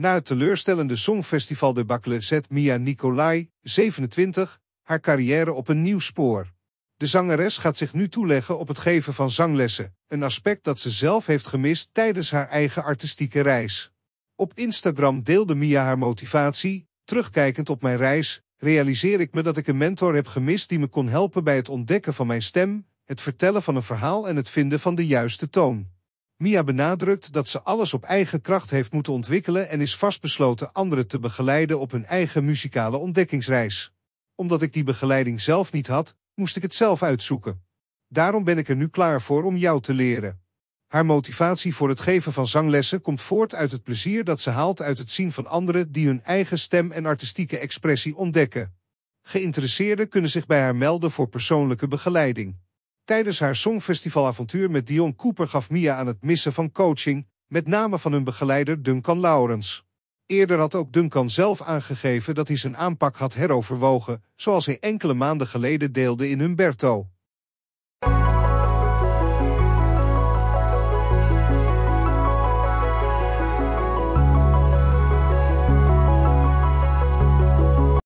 Na het teleurstellende songfestival Songfestivaldebakkelen zet Mia Nicolai, 27, haar carrière op een nieuw spoor. De zangeres gaat zich nu toeleggen op het geven van zanglessen, een aspect dat ze zelf heeft gemist tijdens haar eigen artistieke reis. Op Instagram deelde Mia haar motivatie, terugkijkend op mijn reis, realiseer ik me dat ik een mentor heb gemist die me kon helpen bij het ontdekken van mijn stem, het vertellen van een verhaal en het vinden van de juiste toon. Mia benadrukt dat ze alles op eigen kracht heeft moeten ontwikkelen en is vastbesloten anderen te begeleiden op hun eigen muzikale ontdekkingsreis. Omdat ik die begeleiding zelf niet had, moest ik het zelf uitzoeken. Daarom ben ik er nu klaar voor om jou te leren. Haar motivatie voor het geven van zanglessen komt voort uit het plezier dat ze haalt uit het zien van anderen die hun eigen stem en artistieke expressie ontdekken. Geïnteresseerden kunnen zich bij haar melden voor persoonlijke begeleiding. Tijdens haar songfestivalavontuur met Dion Cooper gaf Mia aan het missen van coaching, met name van hun begeleider Duncan Lawrence. Eerder had ook Duncan zelf aangegeven dat hij zijn aanpak had heroverwogen, zoals hij enkele maanden geleden deelde in Humberto.